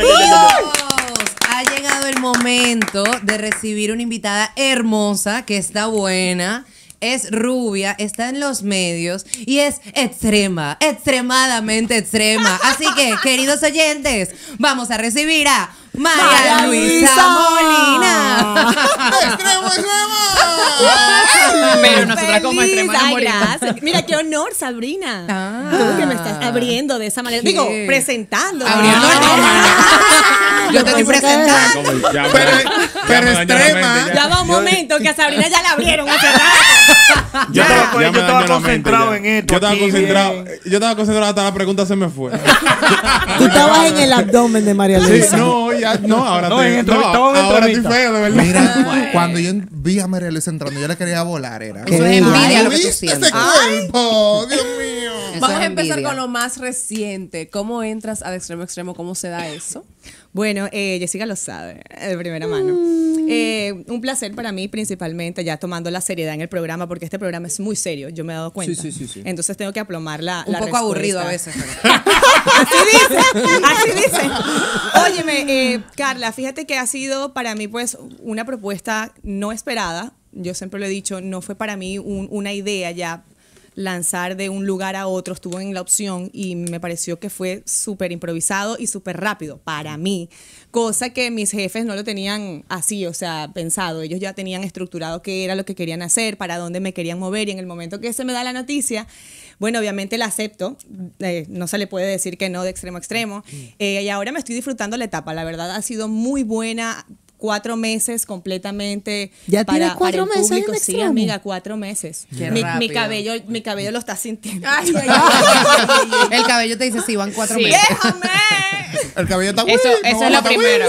Ha llegado el momento de recibir una invitada hermosa que está buena es rubia, está en los medios y es extrema, extremadamente extrema. Así que, queridos oyentes, vamos a recibir a María, Luisa, Molina. ¡Extremo, extremo! Pero nosotras como Mira, qué honor, Sabrina. ¿Cómo ah. que me estás abriendo de esa manera. Digo, presentando. Abriendo. yo te estoy presentando. pero, extrema. Ya va un momento que a Sabrina ya la abrieron Yo estaba, concentrado en esto. Yo estaba concentrado. Yo estaba concentrado hasta la pregunta se me fue. Tú estabas en el abdomen de María Luisa. no, ya, no, ahora no, te, no, ahora estoy feo, de verdad. Mira, cuando yo vi a María entrando, yo le quería volar, era. Eso es envidia lo que tú sientes. Ay. Dios mío. Vamos a empezar con lo más reciente. ¿Cómo entras De extremo extremo? ¿Cómo se da eso? Bueno, eh, Jessica lo sabe de primera mano. Mm. Eh, un placer para mí principalmente, ya tomando la seriedad en el programa, porque este programa es muy serio, yo me he dado cuenta. Sí, sí, sí, Entonces tengo que aplomar la... Un poco aburrido a veces. así dice, así dice. Óyeme, eh, Carla, fíjate que ha sido para mí pues una propuesta no esperada, yo siempre lo he dicho, no fue para mí una idea ya lanzar de un lugar a otro, estuvo en la opción y me pareció que fue súper improvisado y súper rápido para mí, cosa que mis jefes no lo tenían así, o sea, pensado, ellos ya tenían estructurado qué era lo que querían hacer, para dónde me querían mover y en el momento que se me da la noticia, bueno, obviamente la acepto, eh, no se le puede decir que no de extremo a extremo, mm. eh, y ahora me estoy disfrutando la etapa, la verdad ha sido muy buena cuatro meses completamente. ¿Ya para, tienes cuatro meses sí, amiga, cuatro meses. mi, mi, cabello, mi cabello lo está sintiendo. el cabello te dice, Si van cuatro meses. ¡Déjame! El cabello está Eso, eso es lo primero.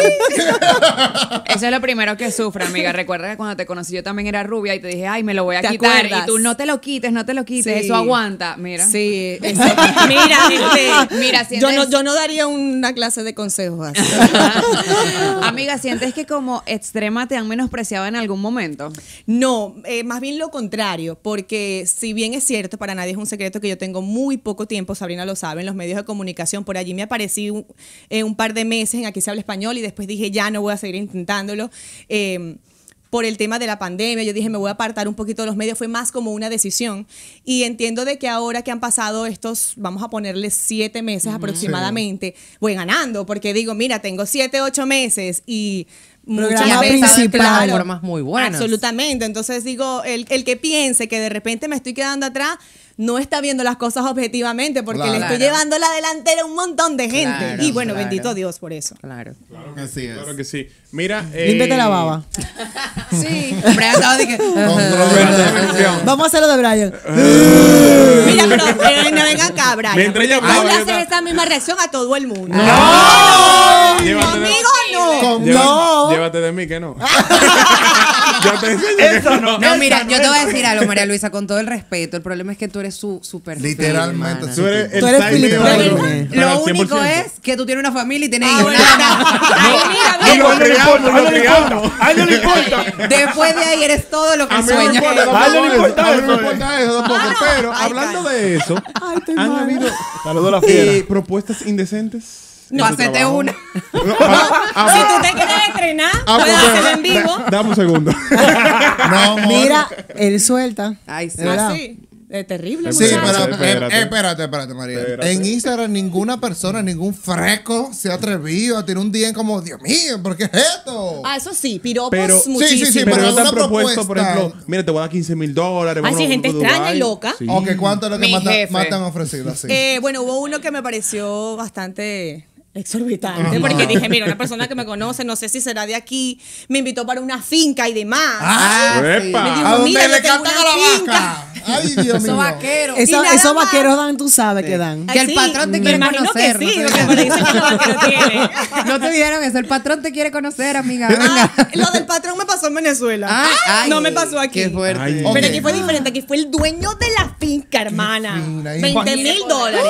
eso es lo primero que sufre, amiga. Recuerda que cuando te conocí yo también era rubia y te dije, ay, me lo voy a quitar. Y tú no te lo quites, no te lo quites. Eso aguanta. Mira. Sí. mira, mira, yo, no, yo no daría una clase de consejos así. amiga, sientes que con como extrema te han menospreciado en algún momento? No, eh, más bien lo contrario, porque si bien es cierto, para nadie es un secreto que yo tengo muy poco tiempo, Sabrina lo sabe, en los medios de comunicación, por allí me aparecí un, eh, par de meses en Aquí se habla español y después dije, ya no voy a seguir intentándolo. Em, por el tema de la pandemia, yo dije, me voy a apartar un poquito de los medios, fue más como una decisión. Y entiendo de que ahora que han pasado estos, vamos a ponerle siete meses aproximadamente, voy ganando, porque digo, mira, tengo siete, ocho meses y programa principal. Programas muy buenas, Absolutamente. Entonces digo, el, el que piense que de repente me estoy quedando atrás, no está viendo las cosas objetivamente porque le estoy llevando la delantera a un montón de gente. y bueno, bendito Dios por eso. Claro. Claro que sí. Claro que sí. Mira. Eh... Límpete la baba. sí. Eh, Vamos a hacerlo de Brian. Eh, Mira, pero eh, no venga acá, Brian. Mientras ella le esta misma reacción a todo el mundo. ¡No! no. Conmigo no. no llévate de mí, que no. yo te no. No, mira, yo te voy a decir algo, María Luisa, con todo el respeto. El problema es que tú eres su super Literalmente. Tú eres Lo único es que tú tienes una familia y tienes hijos. No, A le importa. Después de ahí eres todo lo que sueñas. no importa eso. Pero hablando de eso, han habido eh, propuestas indecentes. No, hacete ah, ah, una. si tú ah. te quieres estrenar, pues, puedes pues, hacerlo en vivo. Dame un segundo. no, Mira, él suelta. Ay, sí. Es terrible. Sí, pero, eh, espérate. espérate, María. En Instagram ninguna persona, ningún fresco se ha atrevido a tener un día en como, Dios mío, ¿por qué es esto? Ah, eso sí, piropos pero, muchísimo. Sí, sí, sí, pero, pero no te propuesto, por ejemplo, mira, te voy a dar 15 mil dólares. Así gente extraña y loca. Ok, ¿cuánto es lo que más, más, te han ofrecido? Así? Eh, bueno, hubo uno que me pareció bastante exorbitante porque dije, mira, una persona que me conoce, no sé si será de aquí, me invitó para una finca y demás. Ah, me dijo, mira, le cantan a la vaca! Ay, Dios mío. vaqueros. esos vaqueros dan, tú sabes que dan. Que el patrón te quiere conocer. Que sí, no, te no te dijeron eso, el patrón te quiere conocer, amiga. Ah, lo del patrón me pasó en Venezuela. Ah, no me pasó aquí. Qué fuerte. Pero aquí fue diferente, aquí fue el dueño de la finca, hermana. 20 mil dólares.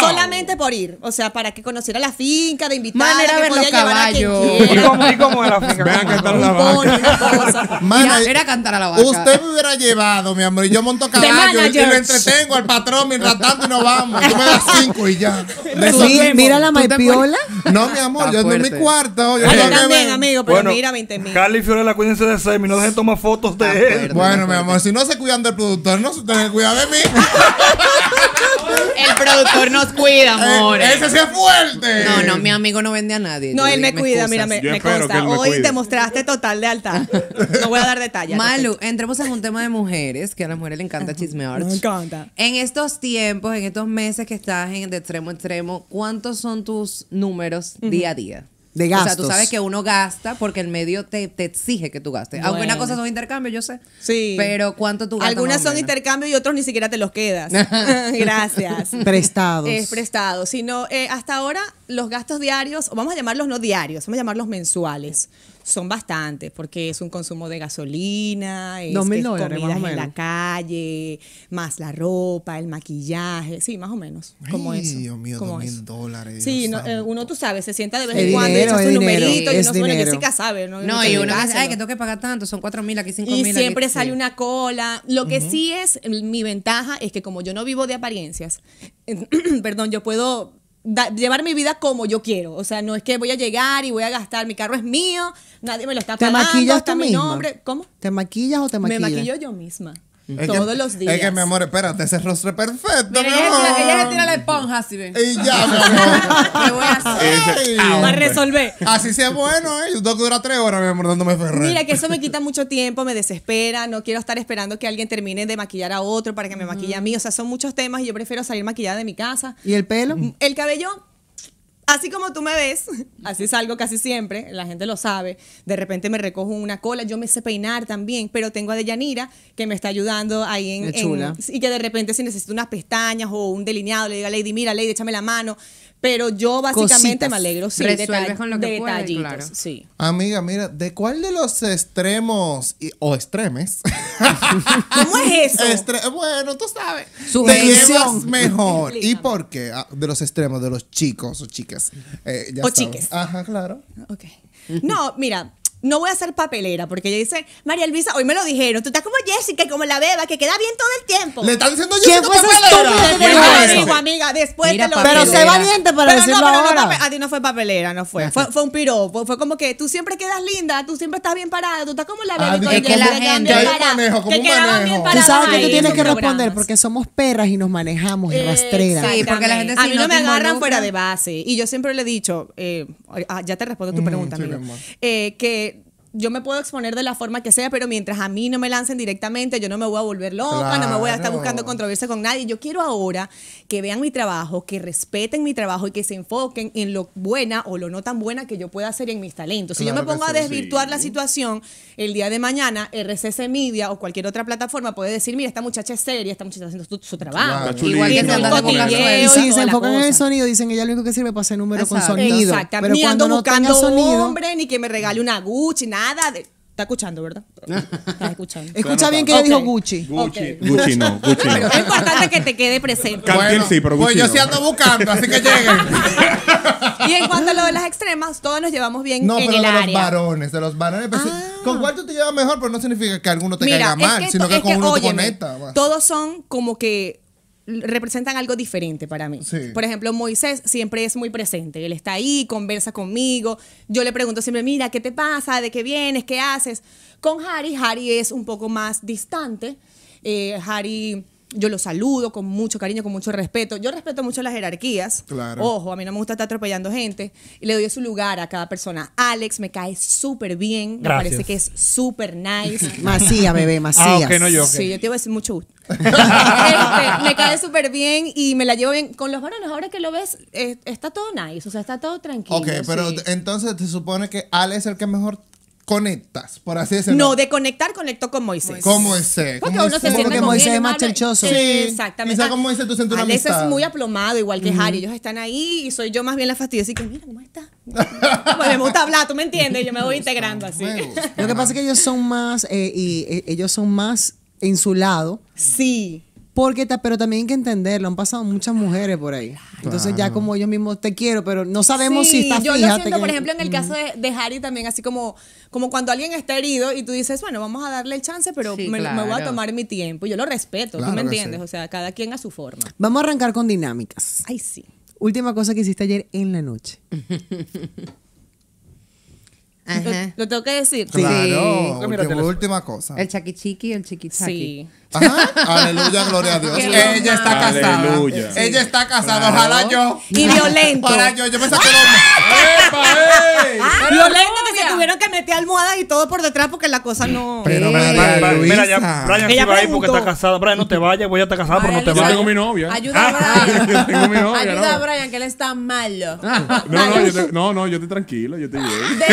Solamente por ir. O sea, para que conociera la finca, de invitada. que ver los caballos. ¿Y cómo, ¿Y como era la finca? Ven a cantar a la vaca. cantar a la vaca. Usted me hubiera llevado, mi amor, y yo monto caballo y, me lo entretengo al patrón mientras tanto y nos vamos. Tú me das cinco y ya. mira la maipiola. No, mi amor, yo ando en mi cuarto. Yo también, amigo, pero mira 20 mil. Carly y Fiorella, cuídense de Semi, no dejen tomar fotos de él. Bueno, mi amor, si no se cuidan del productor, no se tienen que cuidar de mí. El productor nos cuida, eh, amor. ese es fuerte. No, no, mi amigo no vende a nadie. No, él me cuida, mira, me, consta. Hoy te mostraste total de alta. No voy a dar detalles. Malu, entremos en un tema de mujeres, que a las mujeres le encanta chismear. Me encanta. En estos tiempos, en estos meses que estás en de extremo a extremo, ¿cuántos son tus números día a día? de gastos. O sea, tú sabes que uno gasta porque el medio te, exige que tú gastes. Aunque una cosa son intercambios, yo sé. Sí. Pero ¿cuánto tú gastas? Algunas son intercambios y otros ni siquiera te los quedas. Gracias. Prestados. Es prestado. Sino, eh, hasta ahora, los gastos diarios, vamos a llamarlos no diarios, vamos a llamarlos mensuales son bastantes, porque es un consumo de gasolina, es, que es dólares, en la calle, más la ropa, el maquillaje, sí, más o menos, como eso. Dios mío, dos mil dólares. Sí, eh, uno, tú sabes, se sienta de vez en cuando, dinero, echa su numerito, y uno suena, que sabe. No, no y uno dice, ay, que tengo que pagar tanto, son cuatro mil, aquí cinco mil. Y siempre sale una cola. Lo que sí es, mi ventaja es que como yo no vivo de apariencias, perdón, yo puedo llevar mi vida como yo quiero. O sea, no es que voy a llegar y voy a gastar, mi carro es mío, nadie me lo está pagando, ¿Te maquillas está mi nombre. ¿Cómo? ¿Te maquillas o te maquillas? Me maquillo yo misma. Todos los días. Es que, mi amor, espérate, ese rostro es perfecto. mi amor. Ella, se tira la esponja, así ve. Y ya, mi amor. ¿Qué voy a hacer? a resolver. Así sea bueno, ¿eh? Yo tengo que durar tres horas, mi amor, dándome ferrer. Mira, que eso me quita mucho tiempo, me desespera. No quiero estar esperando que alguien termine de maquillar a otro para que me maquille a mí. O sea, son muchos temas y yo prefiero salir maquillada de mi casa. ¿Y el pelo? El cabello así como tú me ves, así salgo casi siempre, la gente lo sabe, de repente me recojo una cola, yo me sé peinar también, pero tengo a Deyanira que me está ayudando ahí en... y que de repente si necesito unas pestañas o un delineado, le diga a Lady, mira Lady, échame la mano, pero yo básicamente me alegro, sí, Resuelves con lo que claro. sí. Amiga, mira, ¿de cuál de los extremos o extremes? ¿Cómo es eso? bueno, tú sabes. Te mejor. ¿Y por qué? Ah, de los extremos, de los chicos o chicas. Eh, o chiques. Ajá, claro. Ok. No, mira, no voy a ser papelera, porque ella dice, María Elvisa, hoy me lo dijeron, tú estás como Jessica, como la beba, que queda bien todo el tiempo. Le están diciendo yo papelera. Te lo digo, amiga, después te lo Pero sé valiente para pero decirlo no, ahora. No, a ti no fue papelera, no fue. Fue, fue un piropo, fue como que tú siempre quedas linda, tú siempre estás bien parada, tú estás como la beba. Ah, es que la gente... Que un manejo, como un manejo. Tú sabes que tú tienes que responder, porque somos perras y nos manejamos y rastreras. Eh, sí, porque la gente A mí no me agarran fuera de base. Y yo siempre le he dicho, eh, ah, ya te respondo tu mm, pregunta, amigo, eh, que yo me puedo exponer de la forma que sea, pero mientras a mí no me lancen directamente, yo no me voy a volver loca, no me voy a estar buscando controversia con nadie. Yo quiero ahora que vean mi trabajo, que respeten mi trabajo y que se enfoquen en lo buena o lo no tan buena que yo pueda hacer en mis talentos. si yo me pongo a desvirtuar la situación, el día de mañana RCC Media o cualquier otra plataforma puede decir, mira, esta muchacha es seria, esta muchacha está haciendo su, trabajo. Igual que no y si se enfocan en el sonido, dicen ella lo único que sirve para hacer número con sonido. Exactamente. Pero ni cuando ando no buscando un hombre, ni que me regale una Gucci, nada nada de... Está escuchando, ¿verdad? Estás escuchando. Escucha bien que dijo Gucci. Gucci. Gucci no, Gucci Es importante que te quede presente. Bueno, sí, pero pues yo sí ando buscando, así que lleguen. Y en cuanto a lo de las extremas, todos nos llevamos bien No, pero de los varones, de los varones. Pues, ah. Con cuál tú te llevas mejor, pero pues no significa que alguno te caiga mal, sino que, con uno te conecta. Pues. todos son como que representan algo diferente para mí. Por ejemplo, Moisés siempre es muy presente, él está ahí, conversa conmigo, yo le pregunto siempre, mira, ¿qué te pasa? ¿De qué vienes? ¿Qué haces? Con Harry, Harry es un poco más distante, eh, Harry yo lo saludo con mucho cariño, con mucho respeto. Yo respeto mucho las jerarquías. Claro. Ojo, a mí no me gusta estar atropellando gente. Y le doy su lugar a cada persona. Alex me cae súper bien. Me parece que es súper nice. Macía, bebé, ah, Macías. Sí, yo te voy a decir mucho gusto. Este, me cae súper bien y me la llevo bien. Con los varones, ahora que lo ves, está todo nice. O sea, está todo tranquilo. Ok, pero entonces te supone que Alex es el que mejor conectas, por así decirlo. No, de conectar conecto con Moisés. Con Moisés. Porque uno se siente como Moisés es más chelchoso. Sí, exactamente. Quizá con Moisés tú sientes una amistad. es muy aplomado, igual que Harry. Ellos están ahí y soy yo más bien la fastidiosa. Así que, mira, ¿cómo está? me gusta hablar, tú me entiendes. Yo me voy integrando así. Lo que pasa es que ellos son más, eh, y eh, ellos son más en su lado. Sí. Porque, pero también hay que entenderlo, han pasado muchas mujeres por ahí. Entonces ya como ellos mismos te quiero, pero no sabemos si está Yo lo siento, por ejemplo, en el caso de, de, Harry también, así como, como cuando alguien está herido y tú dices, bueno, vamos a darle el chance, pero me, voy a tomar mi tiempo. Yo lo respeto, tú me entiendes, o sea, cada quien a su forma. Vamos a arrancar con dinámicas. Ay, sí. Última cosa que hiciste ayer en la noche. Ajá. Lo, tengo que decir. Claro, última, última, cosa. El y el Chiqui Sí. Aleluya, gloria a Dios. Ella está casada. Aleluya. Ella está casada. Ojalá yo. Y violento. Ojalá yo. Yo me saqué los. Ah, violento que se tuvieron que meter almohadas y todo por detrás porque la cosa no. Pero Mira, ya, Brian se va ahí porque está casada. Brian, no te vayas. Voy a estar casada, pero no te vayas. Yo tengo mi novia. Ayuda a ah. Brian. mi novia. Ayuda a Brian, que él está malo. No, no, yo no, no, yo estoy tranquilo. Yo te llevo. De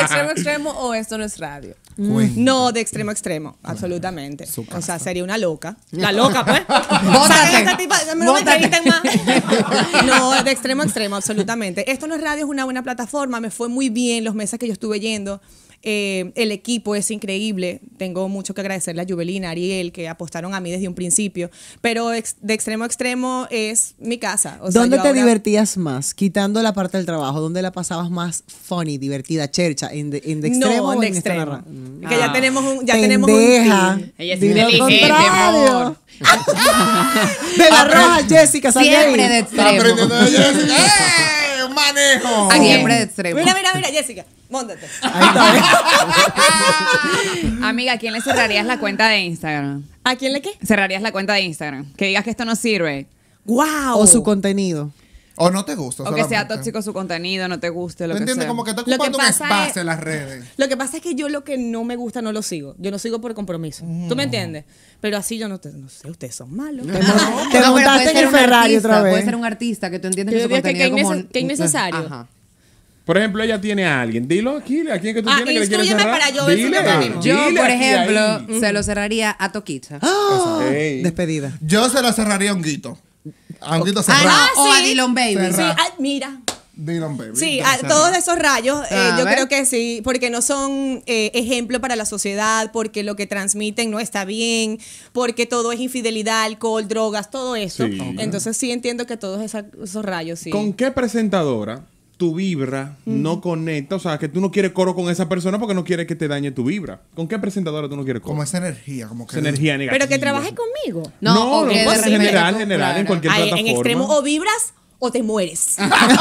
extremo a extremo o esto no es radio. No, de extremo a extremo. Absolutamente. O sea, sería una loca. La loca, pues. no No, de extremo a extremo, absolutamente. Esto no es radio, es una buena plataforma. Me fue muy bien los meses que yo estuve yendo. Eh, el equipo es increíble. Tengo mucho que agradecerle a Jubelina, Ariel, que apostaron a mí desde un principio. Pero de extremo a extremo es mi casa. ¿Dónde te divertías más? Quitando la parte del trabajo, ¿dónde la pasabas más funny, divertida, chercha? ¿En de, en de extremo no, o en extremo? Que ya ah. tenemos un. Ya tenemos un Ella es inteligente, amor. de la roja Jessica Siempre de extremo. Aprendiendo de Jessica. Aquí de Mira, mira, mira, Jessica. Móndate. Amiga, ¿a quién le cerrarías la cuenta de Instagram? ¿A quién le qué? Cerrarías la cuenta de Instagram. Que digas que esto no sirve. ¡Wow! O su contenido. O no te gusta. O que sea tóxico su contenido, no te guste, lo que entiendes? Como que está ocupando un espacio en las redes. Lo que pasa es que yo lo que no me gusta no lo sigo. Yo no sigo por compromiso. ¿Tú me mm. entiendes? Pero así yo no te, sé, ustedes son malos. No, te, no, montaste en el Ferrari otra vez. Puede ser un artista que tú entiendes que su contenido que, como, innecesario. Por ejemplo, ella tiene a alguien. Dilo aquí, a quién que tú ah, tienes que le quieres cerrar. para yo ver Dile, Yo, por ejemplo, se lo cerraría a Toquita. Ah. Despedida. Yo se lo cerraría a un guito. Anguito ah, o a Dylan Baby. Sí, ah, mira. Dylan Baby. Sí, ah, todos esos rayos eh, yo creo que sí, porque no son eh, ejemplo para la sociedad, porque lo que transmiten no está bien, porque todo es infidelidad, alcohol, drogas, todo eso. Entonces sí entiendo que todos esos rayos sí. ¿Con qué presentadora tu vibra no conecta, o sea, que tú no quieres coro con esa persona porque no quieres que te dañe tu vibra. ¿Con qué presentadora tú no quieres coro? Como esa energía, como que... energía negativa. Pero que trabajes conmigo. No, no, pues, en general, general, en cualquier plataforma. En extremo, o vibras o te mueres. claro,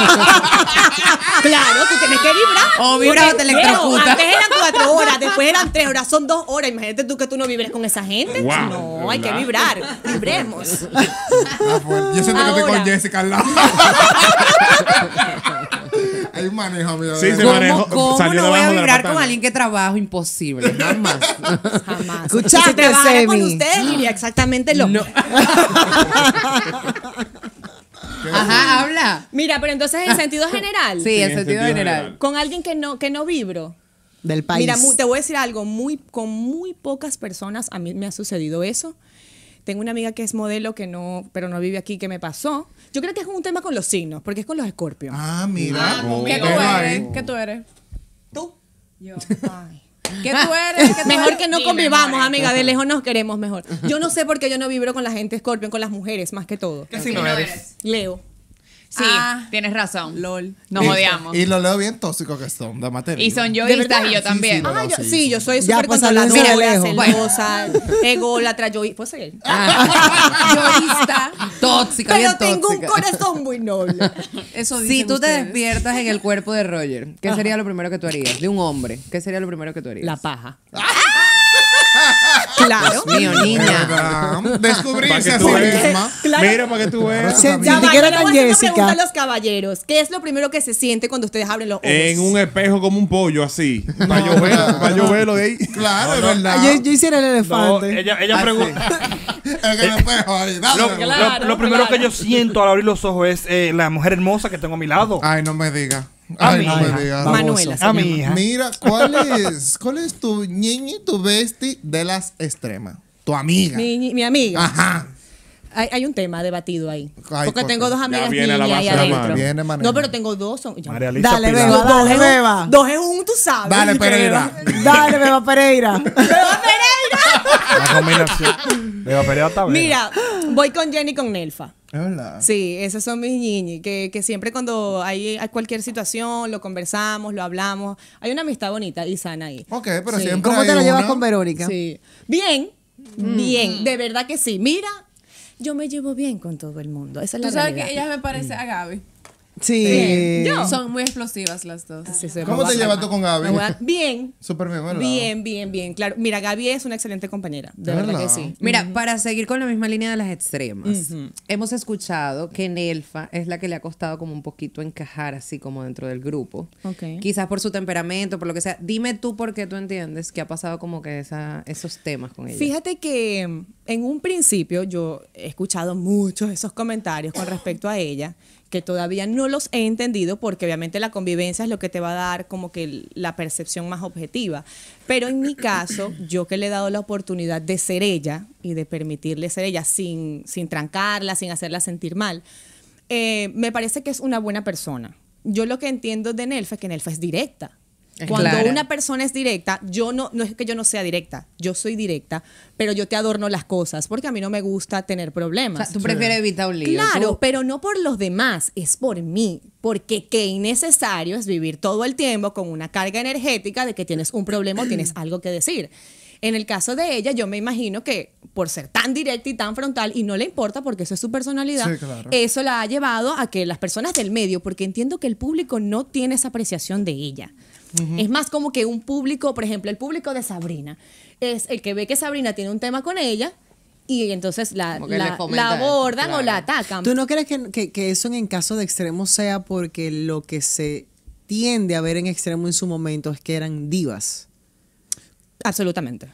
tú tienes que vibrar. O vibras o te electrocutas. Antes eran cuatro horas, después eran tres horas, son dos horas. Imagínate tú que tú no vibres con esa gente. no, hay que vibrar. Vibremos. Yo siento que estoy con Jessica al lado. Hay un manejo, amigo. Sí, se manejo. ¿Cómo, no voy a vibrar con alguien que trabajo? Imposible. Jamás. Jamás. Escuchaste, si con usted, exactamente lo Ajá, habla. Mira, pero entonces en sentido general. Sí, en sentido, general. Con alguien que no, que no vibro. Del país. Mira, te voy a decir algo. Muy, con muy pocas personas a mí me ha sucedido eso. Tengo una amiga que es modelo que no, pero no vive aquí, que me pasó. Yo creo que es un tema con los signos, porque es con los escorpios. Ah, mira. Ah, oh, ¿Qué tú eres? ¿Qué tú eres? ¿Tú? Yo. ¿Qué tú eres? mejor que no convivamos, amiga. De lejos nos queremos mejor. Yo no sé por qué yo no vibro con la gente escorpión, con las mujeres, más que todo. ¿Qué signo eres? Leo. Sí, ah. tienes razón. LOL. Nos odiamos. Y lo leo bien tóxico que son, de materia. Y son yo y yo también. Ah, sí, ah, yo, sí, yo soy súper pues, controladora, pues. celosa, ególatra, Pues Pues él Ah. yoísta. Tóxica, Pero tengo un corazón muy noble. Eso Si tú te despiertas en el cuerpo de Roger, ¿qué sería lo primero que tú harías? De un hombre, ¿qué sería lo primero que tú harías? La paja. Claro. mío, niña. Descubrirse así misma. Mira, para que tú veas. Ya ni siquiera tan Jessica. los caballeros, ¿qué es lo primero que se siente cuando ustedes abren los ojos? En un espejo como un pollo, así. Para yo de ahí. Claro, es verdad. Yo, yo, hiciera el elefante. ella ah, pregunta. Lo, primero que yo siento al abrir los ojos es eh, la mujer hermosa que tengo a mi lado. Ay, no me digas. Ay, Manuela. A Mira, ¿cuál es, ¿cuál es tu niña y tu bestia de las extremas? Tu amiga. Mi, amiga. Ajá. Hay, hay, un tema debatido ahí. porque tengo dos amigas niñas ahí adentro. no, pero tengo dos. dale, Beba, dos, Dos es un, tú sabes. Dale, Pereira. dale, Beba Pereira. Beba Pereira. La combinación. Beba Pereira está bien. Mira, voy con Jenny con Nelfa. Es Sí, esas son mis niñi que, siempre cuando hay, cualquier situación, lo conversamos, lo hablamos. Hay una amistad bonita y sana ahí. Ok, pero siempre. ¿Cómo te la llevas con Verónica? Sí. Bien, mm. bien, mm. de verdad que sí. Mira, yo me llevo bien con todo el mundo. Esa es Tú sabes que ella me parece a Gaby. Sí. Son muy explosivas las dos. ¿Cómo te llevas tú con Gaby? Bien. Súper bien, ¿verdad? Bien, bien, bien. Claro. Mira, Gaby es una excelente compañera. De, verdad? que sí. Mira, para seguir con la misma línea de las extremas, hemos escuchado que Nelfa es la que le ha costado como un poquito encajar así como dentro del grupo. Quizás por su temperamento, por lo que sea. Dime tú por qué tú entiendes que ha pasado como que esos temas con ella. Fíjate que mm, en un principio yo he escuchado muchos esos comentarios con respecto a ella que todavía no los he entendido porque obviamente la convivencia es lo que te va a dar como que la percepción más objetiva. Pero en mi caso, yo que le he dado la oportunidad de ser ella y de permitirle ser ella sin, sin trancarla, sin hacerla sentir mal, eh, me parece que es una buena persona. Yo lo que entiendo de Nelfa es que Nelfa es directa cuando una persona es directa, yo no, no es que yo no sea directa, yo soy directa, pero yo te adorno las cosas porque a mí no me gusta tener problemas. O tú prefieres evitar un lío. Claro, pero no por los demás, es por mí. Porque qué innecesario es vivir todo el tiempo con una carga energética de que tienes un problema o tienes algo que decir. En el caso de ella, yo me imagino que por ser tan directa y tan frontal, y no le importa porque eso es su personalidad, eso la ha llevado a que las personas del medio, porque entiendo que el público no tiene esa apreciación de ella. Es más como que un público, por ejemplo, el público de Sabrina, es el que ve que Sabrina tiene un tema con ella y entonces la, abordan o la atacan. ¿Tú no crees que, eso en caso de Extremo sea porque lo que se tiende a ver en extremo en su momento es que eran divas? Absolutamente.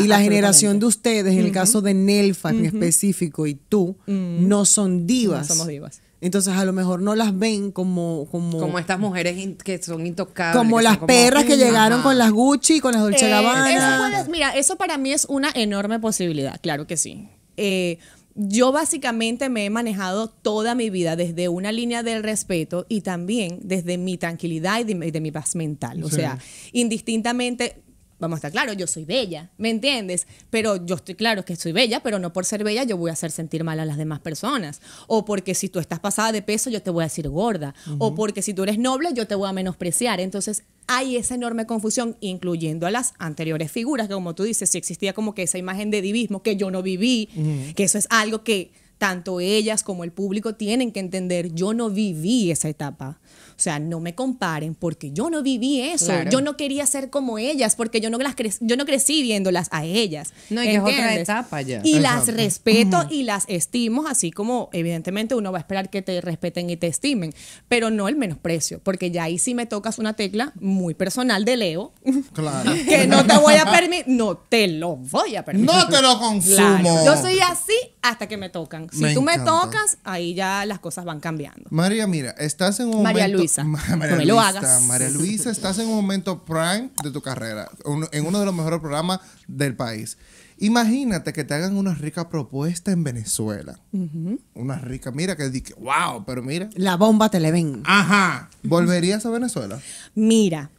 y la generación de ustedes, en el caso de Nelfa en específico y tú, mm. no son divas. somos divas. Entonces a lo mejor no las ven como... Como, estas mujeres que son intocables. Como las perras que llegaron con las Gucci, y con las Dolce eh, Gabbana. mira, eso para mí es una enorme posibilidad, claro que sí. Eh, yo básicamente me he manejado toda mi vida desde una línea del respeto y también desde mi tranquilidad y de, mi paz mental. O sea, indistintamente Vamos a estar claro, yo soy bella, ¿me entiendes? Pero yo estoy claro que soy bella, pero no por ser bella yo voy a hacer sentir mal a las demás personas. O porque si tú estás pasada de peso, yo te voy a decir gorda. O porque si tú eres noble, yo te voy a menospreciar. Entonces hay esa enorme confusión, incluyendo a las anteriores figuras, que como tú dices, si existía como que esa imagen de divismo que yo no viví, que eso es algo que tanto ellas como el público tienen que entender, yo no viví esa etapa. O sea, no me comparen porque yo no viví eso. Yo no quería ser como ellas porque yo no, las yo no crecí viéndolas a ellas. No, y es otra etapa ya. Y las respeto y las estimo, así como evidentemente uno va a esperar que te respeten y te estimen, pero no el menosprecio, porque ya ahí sí me tocas una tecla muy personal de Leo. Claro. Que no te voy a permitir. No te lo voy a permitir. No te lo consumo. Yo soy así hasta que me tocan. Si tú me tocas, ahí ya las cosas van cambiando. María, mira, estás en un María María Luisa, Luisa, estás en un momento prime de tu carrera, en uno de los mejores programas del país. Imagínate que te hagan una rica propuesta en Venezuela. Una rica, mira que dije, wow, pero mira. La bomba te le ven. Ajá. ¿Volverías a Venezuela? Mira.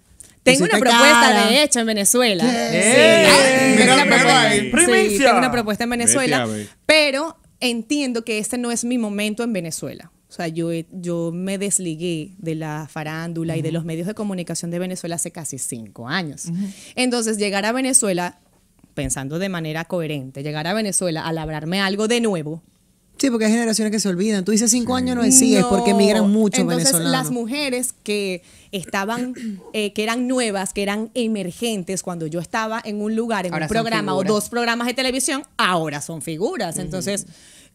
Tengo una propuesta, de hecho, en Venezuela. tengo una propuesta en Venezuela, pero entiendo que este no es mi momento en Venezuela. O sea, yo, yo me desligué de la farándula y de los medios de comunicación de Venezuela hace casi cinco años. Entonces, llegar a Venezuela, pensando de manera coherente, llegar a Venezuela a labrarme algo de nuevo, Sí, porque hay generaciones que se olvidan. Tú dices cinco años, no es es porque emigran mucho. Entonces, Las mujeres que estaban, eh, que eran nuevas, que eran emergentes cuando yo estaba en un lugar, en un programa o dos programas de televisión, ahora son figuras. Entonces,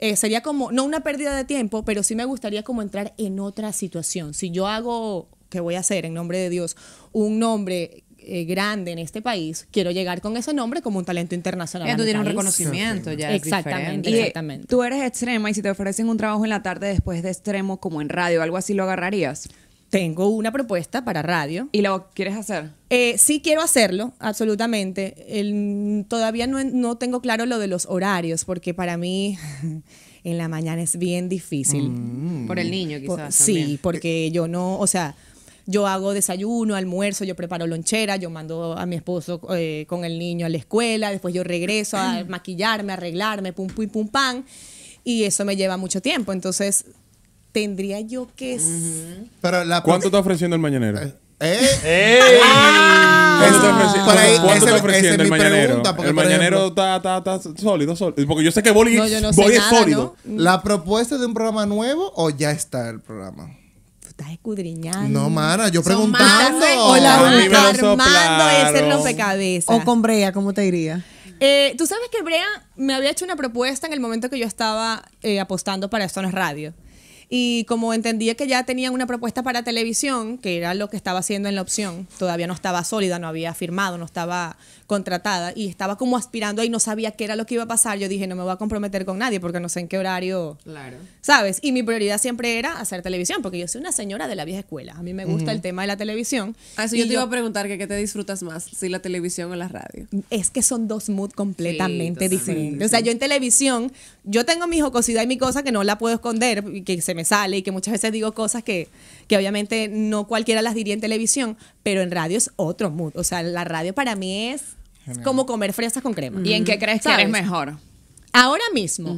eh, sería como, no una pérdida de tiempo, pero sí me gustaría como entrar en otra situación. Si yo hago, que voy a hacer en nombre de Dios, un nombre eh, grande en este país, quiero llegar con ese nombre como un talento internacional. Ya tú tienes un reconocimiento, Exactamente, exactamente. Tú eres extrema y si te ofrecen un trabajo en la tarde después de extremo, como en radio, algo así, ¿lo agarrarías? tengo una propuesta para radio. ¿Y lo quieres hacer? Eh, sí quiero hacerlo, absolutamente. todavía no, no, tengo claro lo de los horarios, porque para mí en la mañana es bien difícil. Mm. Por el niño, quizás. también. sí, porque yo no, o sea, yo hago desayuno, almuerzo, yo preparo lonchera, yo mando a mi esposo eh, con el niño a la escuela, después yo regreso a maquillarme, arreglarme, pum, pum, pum, pan. Y eso me lleva mucho tiempo. Entonces, tendría yo que. Pero la ¿Cuánto está ofreciendo el mañanero? ¿Eh? eh. eh. ¡Ey! Ah. Por ahí, está ofreciendo el mañanero? el mañanero está, sólido, sólido. Porque yo sé que Boli, es sólido. ¿La propuesta de un programa nuevo o ya está el programa? Tú estás escudriñando. No, Mara, yo preguntando. ¿eh? o la armando ese rompecabezas. O con Brea, ¿cómo te diría? Eh, Tú sabes que Brea me había hecho una propuesta en el momento que yo estaba apostando para Esto Radio y como entendía que ya tenían una propuesta para televisión, que era lo que estaba haciendo en la opción, todavía no estaba sólida, no había firmado, no estaba contratada y estaba como aspirando ahí, no sabía qué era lo que iba a pasar, yo dije, no me voy a comprometer con nadie porque no sé en qué horario, claro. ¿sabes? Y mi prioridad siempre era hacer televisión, porque yo soy una señora de la vieja escuela, a mí me gusta el tema de la televisión. así yo te iba a preguntar que qué te disfrutas más, si la televisión o la radio. Es que son dos moods completamente diferentes. O sea, yo en televisión, yo tengo mi jocosidad y mi cosa que no la puedo esconder, que se me sale y que muchas veces digo cosas que, obviamente no cualquiera las diría en televisión, pero en radio es otro mood. O sea, la radio para mí es como comer fresas con crema. ¿Y en qué crees que eres mejor? Ahora mismo.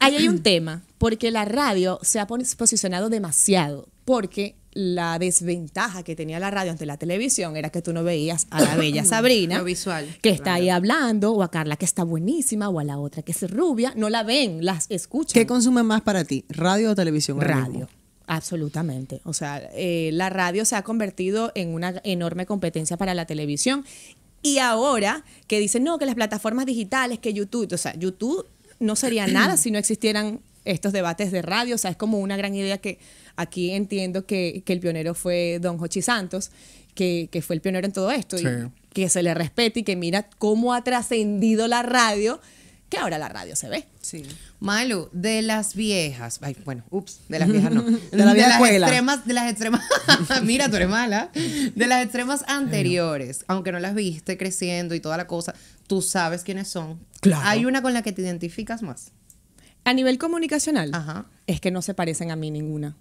Ahí hay un tema, porque la radio se ha posicionado demasiado, porque la desventaja que tenía la radio ante la televisión era que tú no veías a la bella Sabrina, que está ahí hablando, o a Carla que está buenísima, o a la otra que es rubia, no la ven, las escuchan. ¿Qué consume más para ti, radio o televisión? Radio. Absolutamente. O sea, eh, la radio se ha convertido en una enorme competencia para la televisión. Y ahora que dicen, no, que las plataformas digitales, que YouTube, o sea, YouTube no sería nada si no existieran estos debates de radio. O sea, es como una gran idea que aquí entiendo que, el pionero fue don Jochi Santos, que, fue el pionero en todo esto. Y que se le respete y que mira cómo ha trascendido la radio que ahora la radio se ve. Sí. Malu, de las viejas, bueno, ups, de las viejas no. De, las extremas, de las extremas, mira, tú eres mala. De las extremas anteriores, aunque no las viste creciendo y toda la cosa, tú sabes quiénes son. Claro. Hay una con la que te identificas más. A nivel comunicacional, es que no se parecen a mí ninguna.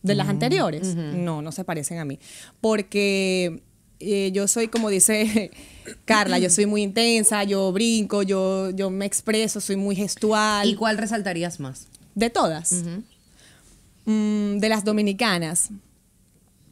De las mm, anteriores, no, no se parecen a mí. Porque eh, yo soy, como dice Carla, yo soy muy intensa, yo brinco, yo, yo me expreso, soy muy gestual. ¿Y cuál resaltarías más? De todas. Mm, de las dominicanas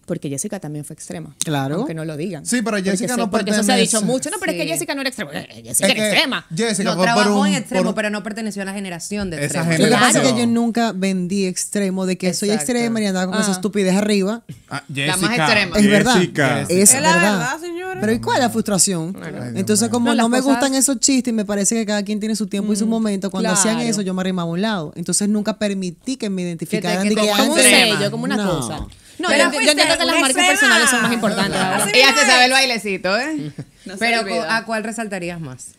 porque Jessica también fue extrema. Claro. Aunque no lo digan. Sí, pero Jessica no perteneció. Porque eso se ha dicho mucho. No, pero es que Jessica no era extrema. Eh, eh, Jessica era extrema. Jessica no trabajó un, en extremo, pero no perteneció a la generación de extrema Esa generación. Lo que pasa es que yo nunca vendí extremo, de que soy extrema y andaba con esas esa ah. estupidez arriba. Ah, Jessica. La más extrema. Es verdad. Es, verdad. La verdad señora. Pero ¿y cuál es la frustración? Entonces, como no, me gustan esos chistes y me parece que cada quien tiene su tiempo y su mm, momento, cuando hacían eso yo me arrimaba a un lado. Entonces, nunca permití que me identificaran. Que, que, que como una cosa. No, yo, entiendo que las marcas personales son más importantes. Ella se sabe el bailecito, ¿eh? No pero ¿a cuál resaltarías más?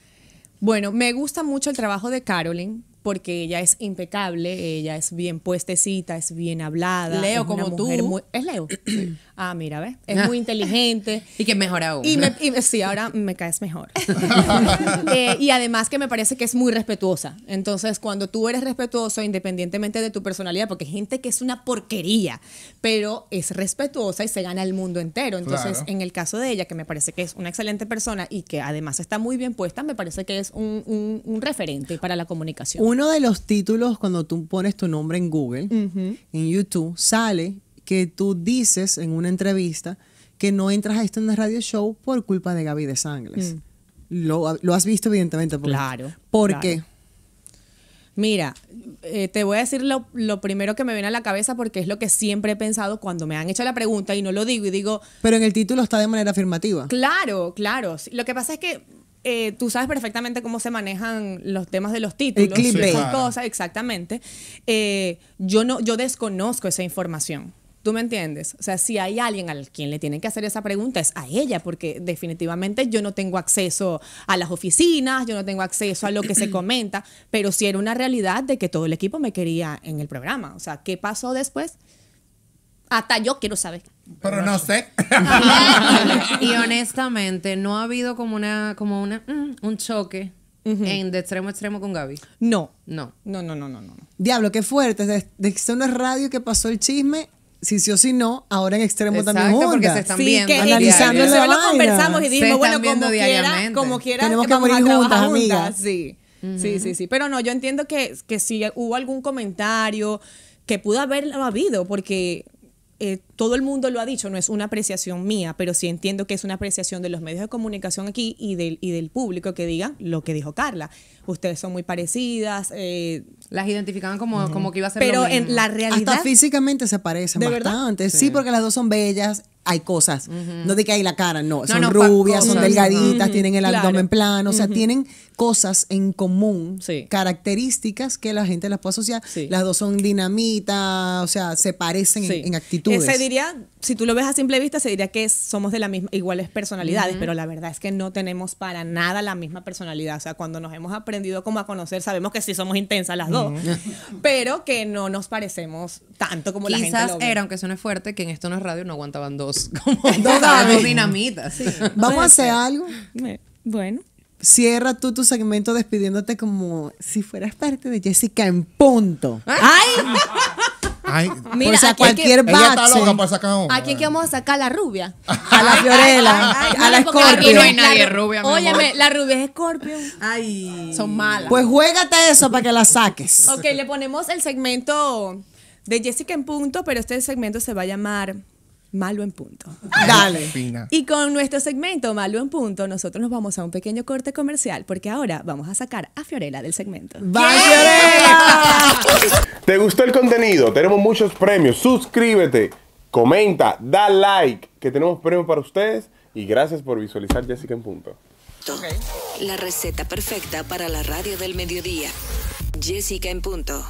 Bueno, me gusta mucho el trabajo de Carolyn porque ella es impecable, ella es bien puestecita, es bien hablada. Leo, como tú. es Leo. Ah, mira, ¿ves? Es ah. muy inteligente. y que mejor aún. Y, sí, ahora me caes mejor. Eh, y además que me parece que es muy respetuosa. Entonces, cuando tú eres respetuoso, independientemente de tu personalidad, porque hay gente que es una porquería, pero es respetuosa y se gana el mundo entero. Entonces, en el caso de ella, que me parece que es una excelente persona y que además está muy bien puesta, me parece que es un, referente para la comunicación uno de los títulos cuando tú pones tu nombre en Google, en YouTube, sale que tú dices en una entrevista que no entras a esto en radio show por culpa de Gaby de Sangles. Mm. Lo, has visto, evidentemente. Porque, claro. ¿Por qué? Mira, eh, te voy a decir lo, lo, primero que me viene a la cabeza porque es lo que siempre he pensado cuando me han hecho la pregunta y no lo digo y digo... Pero en el título está de manera afirmativa. Claro, claro. Lo que pasa es que eh, tú sabes perfectamente cómo se manejan los temas de los títulos, y cosas, exactamente. Eh, yo no, yo desconozco esa información. ¿Tú me entiendes? O sea, si hay alguien a quien le tienen que hacer esa pregunta es a ella, porque definitivamente yo no tengo acceso a las oficinas, yo no tengo acceso a lo que se comenta, pero si era una realidad de que todo el equipo me quería en el programa. O sea, ¿qué pasó después? Hasta yo quiero saber. Pero no sé. y honestamente, no ha habido como una, como una, mm, un choque en de extremo a extremo con Gaby. No. No. No, no, no, no, no. Diablo, qué fuerte. De, no es Radio que pasó el chisme. Si sí o si no, ahora en extremo también Exacto, porque se están viendo. analizando la vaina. conversamos y dijimos, bueno, como quiera, como quiera, tenemos que morir juntas, amigas. Sí. sí, sí, sí. Pero no, yo entiendo que, que si hubo algún comentario que pudo haberlo habido, porque eh, todo el mundo lo ha dicho, no es una apreciación mía, pero sí entiendo que es una apreciación de los medios de comunicación aquí y del, y del público que digan lo que dijo Carla. Ustedes son muy parecidas. Eh, las identificaban como, como que iba a ser. Pero en la realidad. Hasta físicamente se parecen ¿De bastante. sí, porque las dos son bellas hay cosas, no de que hay la cara, no, son rubias, son delgaditas, tienen el abdomen plano, o sea, tienen cosas en común, características que la gente las puede asociar. Las dos son dinamita, o sea, se parecen en, actitudes. se diría, si tú lo ves a simple vista, se diría que somos de las mismas, iguales personalidades, pero la verdad es que no tenemos para nada la misma personalidad. O sea, cuando nos hemos aprendido como a conocer, sabemos que sí somos intensas las dos, pero que no nos parecemos tanto como la gente. Quizás era, aunque suene fuerte, que en esto no es radio, no aguantaban dos. Como dos, Vamos a hacer algo. Bueno. Cierra tú tu segmento despidiéndote como si fueras parte de Jessica en punto. ¡Ay! Ay, Mira, cualquier que, ella está ¿A quién que vamos a sacar? ¿La rubia? A la fiorela a la Scorpio. no hay nadie rubia. Óyeme, la rubia es Scorpio. Ay. Son malas. Pues juégate eso para que la saques. Ok, le ponemos el segmento de Jessica en punto, pero este segmento se va a llamar Malo en punto. Dale. Y con nuestro segmento Malo en punto, nosotros nos vamos a un pequeño corte comercial porque ahora vamos a sacar a Fiorella del segmento. ¡Vaya Fiorella! ¿Te gustó el contenido? Tenemos muchos premios. Suscríbete, comenta, da like, que tenemos premios para ustedes y gracias por visualizar Jessica en punto. La receta perfecta para la radio del mediodía. Jessica en punto.